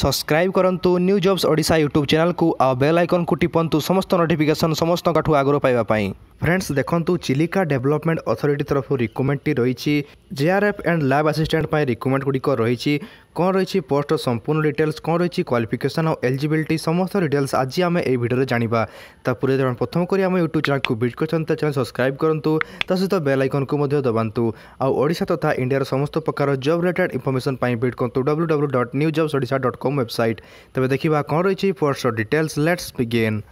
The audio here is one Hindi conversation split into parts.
ସବସ୍କ୍ରାଇବ୍ କରନ୍ତୁ ନ୍ୟୁ ଜବ୍ସ ଓଡ଼ିଶା ୟୁଟ୍ୟୁବ୍ ଚ୍ୟାନେଲ୍କୁ ଆଉ ବେଲ୍ ଆଇକନ୍କୁ ଟିପନ୍ତୁ ସମସ୍ତ ନୋଟିଫିକେସନ୍ ସମସ୍ତଙ୍କଠୁ ଆଗରୁ ପାଇବା ପାଇଁ ଫ୍ରେଣ୍ଡସ୍ ଦେଖନ୍ତୁ ଚିଲିକା ଡେଭଲପମେଣ୍ଟ ଅଥରିଟି ତରଫରୁ ରିକ୍ରୁଟମେଣ୍ଟଟି ରହିଛି ଜେଆର୍ଏଫ୍ ଆଣ୍ଡ ଲ୍ୟାବ୍ ଆସିଷ୍ଟାଣ୍ଟ ପାଇଁ ରିକ୍ରୁଟମେଣ୍ଟ ଗୁଡ଼ିକ ରହିଛି कौन रही पोस्टर संपूर्ण डिटेल्स कौन रही क्वाफिकेसन और एलिजिबिलिटी समस्त डिटेल्स आज आम यही भिडियो जाना तापूर्व जब प्रथम कर यूट्यूब चैनल को भिट कर चैनल सब्सक्राइब करूँ ता सहित बेल आइकन को दबातु आशा तथा इंडिया समस्त प्रकार जब रिलेटेड इनफर्मेशन भिट करूँ W W dot news jobs ओडा डट कम वेबसाइट तेज देखा कौन रही पोस्टर डिटेल्स लेट्स बिगेन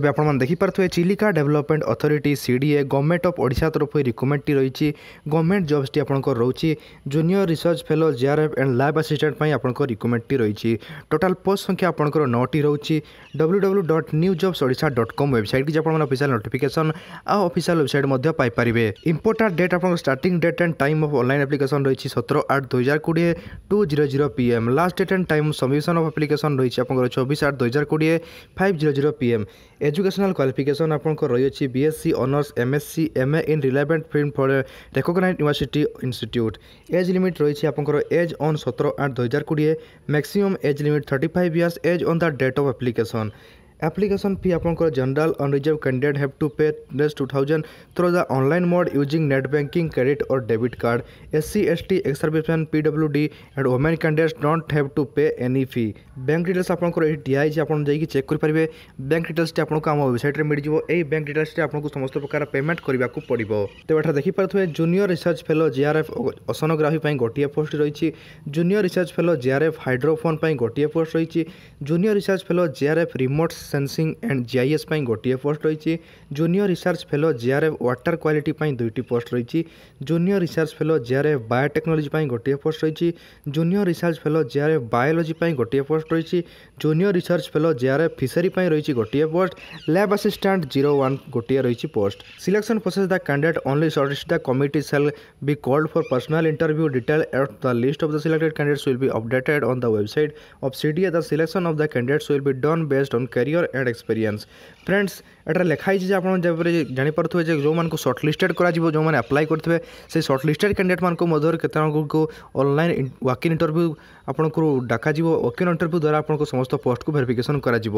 ତେବେ ଆପଣମାନେ ଦେଖିପାରୁଥିବେ Chilika development authority C D A government of Odisha ତରଫରୁ ରିକମେଣ୍ଡଟି ରହିଛି ଗଭର୍ଣ୍ଣମେଣ୍ଟ ଜବ୍ସଟି ଆପଣଙ୍କର ରହୁଛି junior research fellow JRF and lab assistant ପାଇଁ ଆପଣଙ୍କ ରିକମେଣ୍ଡଟି ରହିଛି ଟୋଟାଲ୍ ପୋଷ୍ଟ ସଂଖ୍ୟା ଆପଣଙ୍କର ନଅଟି ରହୁଛି W W dot new jobs Odisha dot com ୱେବସାଇଟ୍କି ଆପଣମାନେ ଅଫିସିଆଲ୍ ନୋଟିଫିକେସନ୍ ଆଉ ଅଫିସିଆଲ୍ ୱେବସାଇଟ୍ ମଧ୍ୟ ପାଇପାରିବେ ଇମ୍ପୋର୍ଟାଣ୍ଟ ଡେଟ୍ ଆପଣଙ୍କ starting date and time of online application ରହିଛି ସତର ଆଠ ଦୁଇହଜାର କୋଡ଼ିଏ two zero zero P M last date and time submission of application ରହିଛି ଆପଣଙ୍କର ଚବିଶ ଆଠ ଦୁଇହଜାର କୋଡ଼ିଏ five zero zero P M educational qualification ଆପଣଙ୍କର ରହିଅଛି B S C honours M S C M A in relevant film for recognise university institute age limit ରହିଛି ଆପଣଙ୍କର ଏଜ୍ ଅନ୍ ସତର ଆଠ ଦୁଇହଜାର କୋଡ଼ିଏ maximum age limit thirty five years age on the date of application Application fee upon general unreserved candidate have to pay Rs 2000 through the online mode using net banking, credit or debit card. SC, ST, ex-serviceman, PWD and women candidates don't have to pay any fee. Bank details upon DIG upon जाइए चेक करेंगे बैंक डिटेल्स टी आपको आम वेबसाइट्रे मिल जाए बैंक डिटेल्स टी आपको समस्त प्रकार पेमेंट करने को पड़ो तेज देखिपे junior research fellow JRF oceanography गोटे पोस्ट रही junior research fellow JRF hydrophone गोटे पोस्ट रही junior research fellow JRF remote sensing and GIS गोटे पोस्ट रही junior research fellow JRF water quality दुईट पोस्ट रही junior research fellow JRF biotechnology गोटे पोस्ट रही junior research fellow JRF biology गोटे पोस्ट रही junior research fellow JRF fishery रही गोटे post lab assistant zero one गोटे रही post selection process the candidate only shortlist the committee shall be called for personal interview detail at the list of the selected candidates will be updated on the website of CDA the selection of the candidates will be done based on career behaviour and experience friends ଏଠାରେ ଲେଖା ହେଇଛି ଯେ ଆପଣ ଯେପରି ଜାଣିପାରୁଥିବେ ଯେ ଯେଉଁମାନଙ୍କୁ ସର୍ଟ ଲିଷ୍ଟେଡ଼ କରାଯିବ ଯେଉଁମାନେ ଆପ୍ଲାଏ କରିଥିବେ ସେଇ ସର୍ଟ ଲିଷ୍ଟେଡ଼ କ୍ୟାଣ୍ଡିଡେଟ୍ମାନଙ୍କ ମଧ୍ୟରୁ କେତେଜଣଙ୍କୁ ଅନଲାଇନ୍ ୱାକିଂ ଇଣ୍ଟରଭ୍ୟୁ ଆପଣଙ୍କୁ ଡକାଯିବ ୱାକିଂ ଇଣ୍ଟରଭ୍ୟୁ ଦ୍ୱାରା ଆପଣଙ୍କ ସମସ୍ତ ପୋଷ୍ଟକୁ ଭେରିଫିକେସନ୍ କରାଯିବ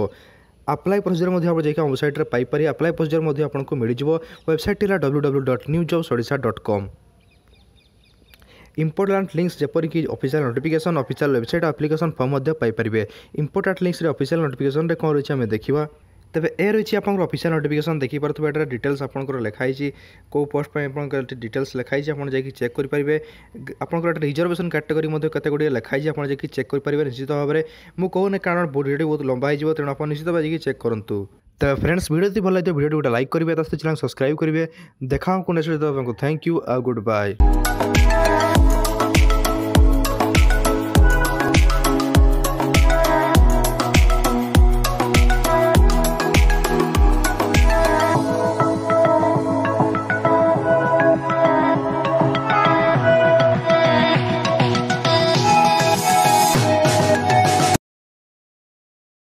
ଆପ୍ଲାଏ ପ୍ରୋସିଜର୍ ମଧ୍ୟ ଆପଣ ଯାଇକି ଆମ ୱେବସାଇଟ୍ରେ ପାଇପାରିବେ ଆପ୍ଲାଏ ପ୍ରୋସିଜର୍ ମଧ୍ୟ ଆପଣଙ୍କୁ ମିଳିଯିବ ୱେବସାଇଟ୍ଟି ହେଲା W W dot news jobs Odisha dot com important links ଯେପରିକି official notification official website application form ମଧ୍ୟ ପାଇପାରିବେ ଇମ୍ପୋର୍ଟାଣ୍ଟ ଲିଙ୍କ୍ସରେ ଅଫିସିଆଲ ନୋଟିଫିକେସନ୍ରେ କ'ଣ ରହିଛି ଆମେ ଦେଖିବା ତେବେ ଏ ରହିଛି ଆପଣଙ୍କର ଅଫିସିଆଲ ନୋଟିଫିକେସନ୍ ଦେଖିପାରୁଥିବେ ଏଠାରେ ଡିଟେଲ୍ସ ଆପଣଙ୍କର ଲେଖା ହେଇଛି କେଉଁ ପୋଷ୍ଟ ପାଇଁ ଆପଣଙ୍କର ଏଠି ଡିଟେଲ୍ସ ଲେଖା ହେଇଛି ଆପଣ ଯାଇକି ଚେକ୍ କରିପାରିବେ ଆପଣଙ୍କର ଏଠି ରିଜର୍ଭେସନ୍ କାଟେଗୋରୀ ମଧ୍ୟ କେତେ ଗୁଡ଼ିଏ ଲେଖା ହେଇଛି ଆପଣ ଯାଇକି ଚେକ୍ କରିପାରିବେ ନିଶ୍ଚିତ ଭାବରେ ମୁଁ କହୁନି କାରଣ ଭିଡ଼ିଓଟି ବହୁତ ଲମ୍ବା ହେଇଯିବ ତେଣୁ ଆପଣ ନିଶ୍ଚିତ ଭାବେ ଯାଇକି ଚେକ୍ କରନ୍ତୁ ତେବେ ଫ୍ରେଣ୍ଡସ୍ ଭିଡ଼ିଓ ଯଦି ଭଲ ଲାଗିଥିବ ଭିଡ଼ିଓଟି ଗୋଟେ ଲାଇକ୍ କରିବେ ତା ସହିତ ଚ୍ୟାନେଲ୍ ସବସ୍କ୍ରାଇବ୍ କରିବେ ଦେଖା ହେବ ନେକ୍ସଟ ଥ୍ୟାଙ୍କ ୟୁ ଆଉ ଗୁଡ଼ ବାଏ